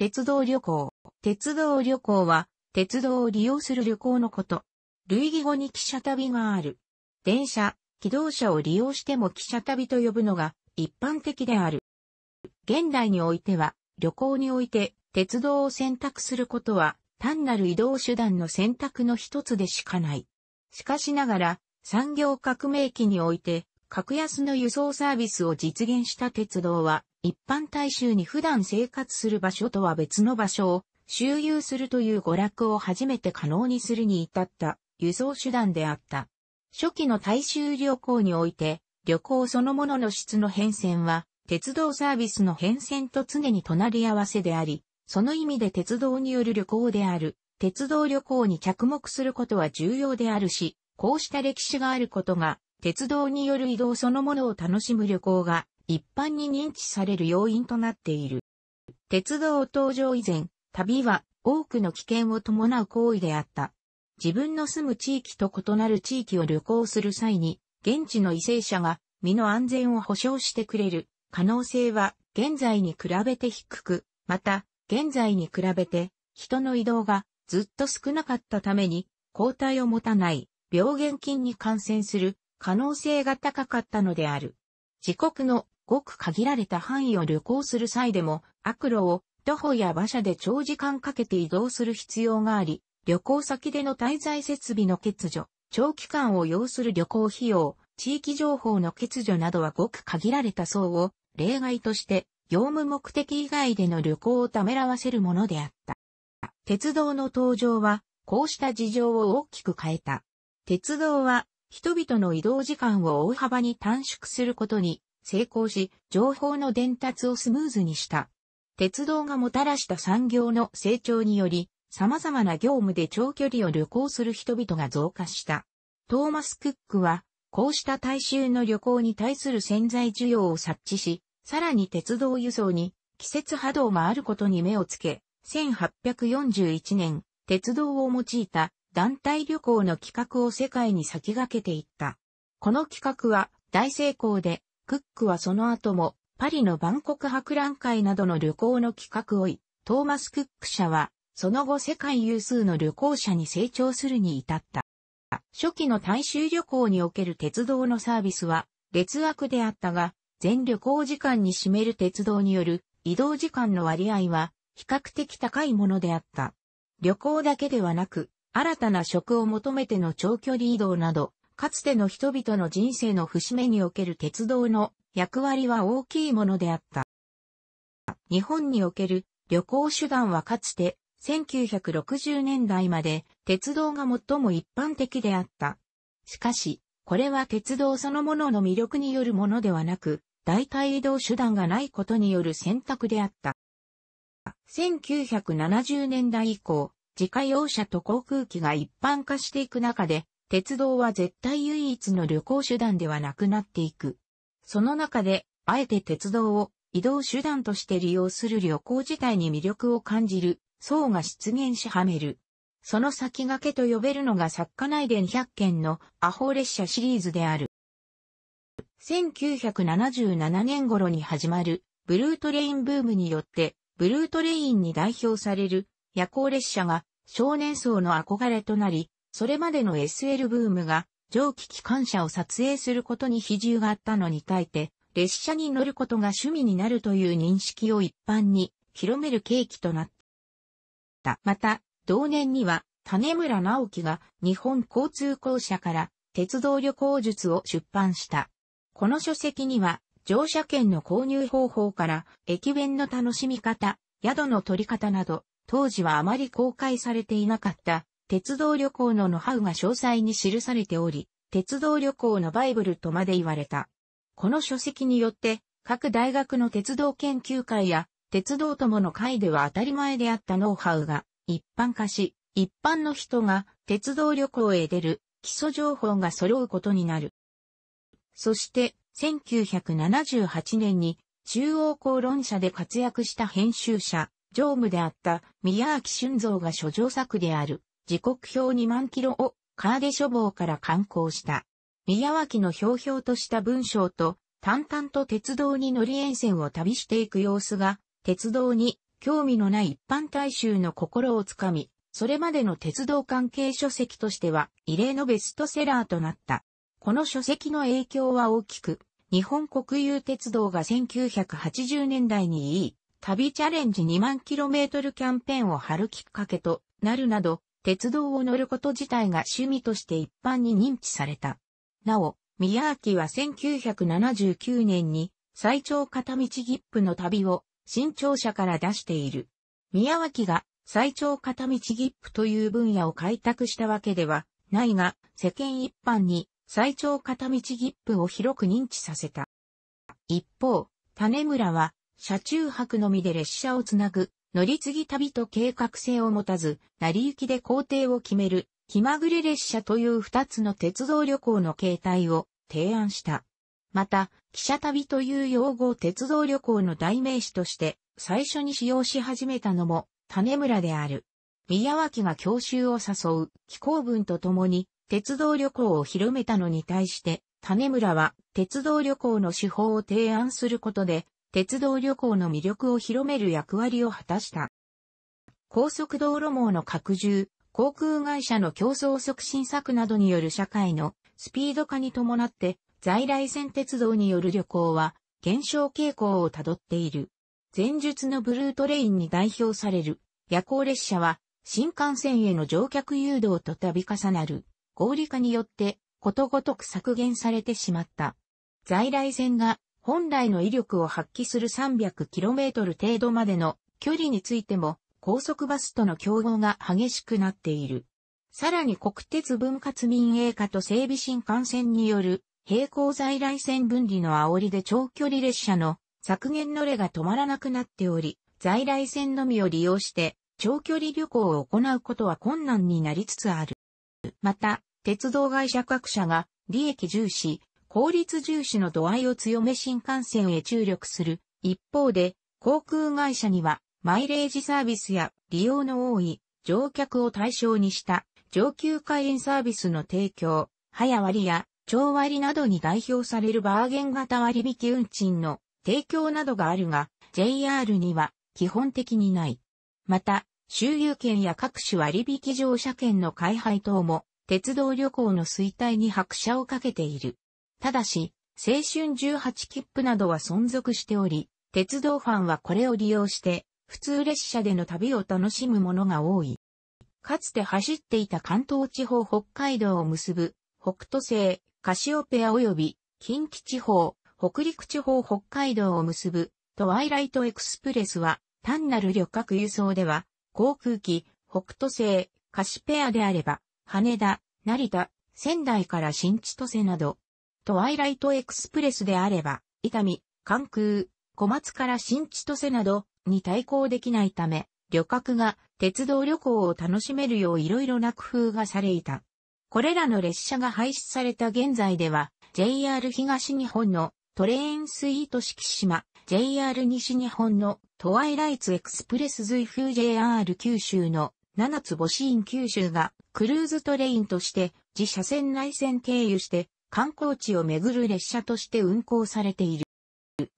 鉄道旅行。鉄道旅行は、鉄道を利用する旅行のこと。類義語に汽車旅がある。電車、機動車を利用しても汽車旅と呼ぶのが一般的である。現代においては、旅行において鉄道を選択することは、単なる移動手段の選択の一つでしかない。しかしながら、産業革命期において、格安の輸送サービスを実現した鉄道は、一般大衆に普段生活する場所とは別の場所を周遊するという娯楽を初めて可能にするに至った輸送手段であった。初期の大衆旅行において、旅行そのものの質の変遷は、鉄道サービスの変遷と常に隣り合わせであり、その意味で鉄道による旅行である、鉄道旅行に着目することは重要であるし、こうした歴史があることが、鉄道による移動そのものを楽しむ旅行が、一般に認知される要因となっている。鉄道登場以前、旅は多くの危険を伴う行為であった。自分の住む地域と異なる地域を旅行する際に、現地の為政者が身の安全を保障してくれる可能性は現在に比べて低く、また現在に比べて人の移動がずっと少なかったために抗体を持たない病原菌に感染する可能性が高かったのである。自国のごく限られた範囲を旅行する際でも、悪路を徒歩や馬車で長時間かけて移動する必要があり、旅行先での滞在設備の欠如、長期間を要する旅行費用、地域情報の欠如などはごく限られた層を例外として業務目的以外での旅行をためらわせるものであった。鉄道の登場はこうした事情を大きく変えた。鉄道は人々の移動時間を大幅に短縮することに成功し、情報の伝達をスムーズにした。鉄道がもたらした産業の成長により、様々な業務で長距離を旅行する人々が増加した。トーマス・クックは、こうした大衆の旅行に対する潜在需要を察知し、さらに鉄道輸送に季節波動があることに目をつけ、1841年、鉄道を用いた団体旅行の企画を世界に先駆けていった。この企画は大成功でクックはその後も、パリの万国博覧会などの旅行の企画をい、トーマス・クック社は、その後世界有数の旅行者に成長するに至った。初期の大衆旅行における鉄道のサービスは、劣悪であったが、全旅行時間に占める鉄道による移動時間の割合は比較的高いものであった。旅行だけではなく、新たな職を求めての長距離移動など、かつての人々の人生の節目における鉄道の役割は大きいものであった。日本における旅行手段はかつて1960年代まで鉄道が最も一般的であった。しかし、これは鉄道そのものの魅力によるものではなく、代替移動手段がないことによる選択であった。1970年代以降、自家用車と航空機が一般化していく中で、鉄道は絶対唯一の旅行手段ではなくなっていく。その中で、あえて鉄道を移動手段として利用する旅行自体に魅力を感じる層が出現しはめる。その先駆けと呼べるのが作家内伝100件のアホ列車シリーズである。1977年頃に始まるブルートレインブームによって、ブルートレインに代表される夜行列車が少年層の憧れとなり、それまでの SL ブームが蒸気機関車を撮影することに比重があったのに対えて、列車に乗ることが趣味になるという認識を一般に広める契機となった。また、同年には、種村直樹が日本交通公社から鉄道旅行術を出版した。この書籍には、乗車券の購入方法から、駅弁の楽しみ方、宿の取り方など、当時はあまり公開されていなかった鉄道旅行のノハウが詳細に記されており、鉄道旅行のバイブルとまで言われた。この書籍によって、各大学の鉄道研究会や、鉄道友の会では当たり前であったノウハウが一般化し、一般の人が鉄道旅行へ出る基礎情報が揃うことになる。そして、1978年に中央公論社で活躍した編集者、常務であった宮脇俊蔵が書上作である時刻表2万キロをカーデ書房から刊行した。宮脇のひょうひょうとした文章と、淡々と鉄道に乗り沿線を旅していく様子が、鉄道に興味のない一般大衆の心をつかみ、それまでの鉄道関係書籍としては異例のベストセラーとなった。この書籍の影響は大きく、日本国有鉄道が1980年代にいい、旅チャレンジ2万キロメートルキャンペーンを張るきっかけとなるなど、鉄道を乗ること自体が趣味として一般に認知された。なお、宮脇は1979年に最長片道切符の旅を新庁舎から出している。宮脇が最長片道切符という分野を開拓したわけではないが、世間一般に最長片道切符を広く認知させた。一方、種村は車中泊のみで列車をつなぐ乗り継ぎ旅と計画性を持たず、成り行きで工程を決める、気まぐれ列車という二つの鉄道旅行の形態を提案した。また、汽車旅という用語を鉄道旅行の代名詞として最初に使用し始めたのも種村である。宮脇が教習を誘う気候文とともに鉄道旅行を広めたのに対して、種村は鉄道旅行の手法を提案することで鉄道旅行の魅力を広める役割を果たした。高速道路網の拡充、航空会社の競争促進策などによる社会のスピード化に伴って在来線鉄道による旅行は減少傾向をたどっている。前述のブルートレインに代表される夜行列車は新幹線への乗客誘導と度重なる合理化によってことごとく削減されてしまった。在来線が本来の威力を発揮する 300km 程度までの距離についても高速バスとの競合が激しくなっている。さらに国鉄分割民営化と整備新幹線による並行在来線分離の煽りで長距離列車の削減の例が止まらなくなっており、在来線のみを利用して長距離旅行を行うことは困難になりつつある。また、鉄道会社各社が利益重視、効率重視の度合いを強め新幹線へ注力する。一方で、航空会社には、マイレージサービスや利用の多い乗客を対象にした上級会員サービスの提供、早割や超割などに代表されるバーゲン型割引運賃の提供などがあるが、JR には基本的にない。また、周遊券や各種割引乗車券の開配等も、鉄道旅行の衰退に拍車をかけている。ただし、青春18切符などは存続しており、鉄道ファンはこれを利用して、普通列車での旅を楽しむものが多い。かつて走っていた関東地方北海道を結ぶ、北斗星、カシオペア及び、近畿地方、北陸地方北海道を結ぶ、トワイライトエクスプレスは、単なる旅客輸送では、航空機、北斗星、カシペアであれば、羽田、成田、仙台から新千歳など、トワイライトエクスプレスであれば、伊丹、関空、小松から新千歳などに対抗できないため、旅客が鉄道旅行を楽しめるよういろいろな工夫がされいた。これらの列車が廃止された現在では、JR 東日本のトレーンスイート季島、JR 西日本のトワイライツエクスプレス随風 JR 九州の七つ星ン九州がクルーズトレインとして自社線内線経由して観光地をめぐる列車として運行されている。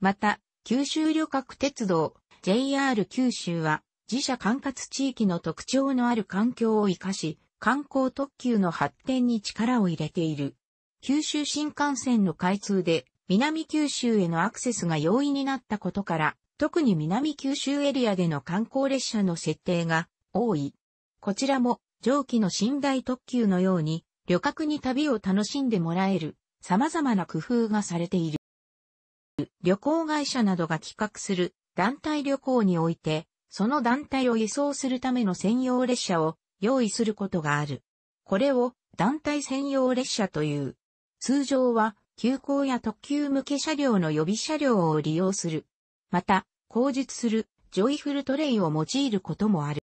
また、九州旅客鉄道 JR 九州は自社管轄地域の特徴のある環境を活かし、観光特急の発展に力を入れている。九州新幹線の開通で南九州へのアクセスが容易になったことから、特に南九州エリアでの観光列車の設定が多い。こちらも上記の寝台特急のように旅客に旅を楽しんでもらえる様々な工夫がされている。旅行会社などが企画する団体旅行において、その団体を輸送するための専用列車を用意することがある。これを団体専用列車という。通常は急行や特急向け車両の予備車両を利用する。また、後述するジョイフルトレイを用いることもある。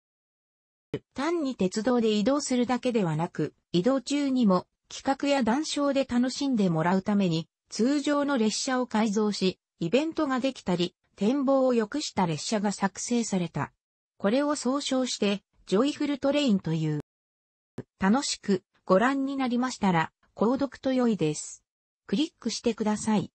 単に鉄道で移動するだけではなく、移動中にも企画や談笑で楽しんでもらうために通常の列車を改造し、イベントができたり、展望を良くした列車が作成された。これを総称して、ジョイフルトレインという。楽しくご覧になりましたら、購読と良いです。クリックしてください。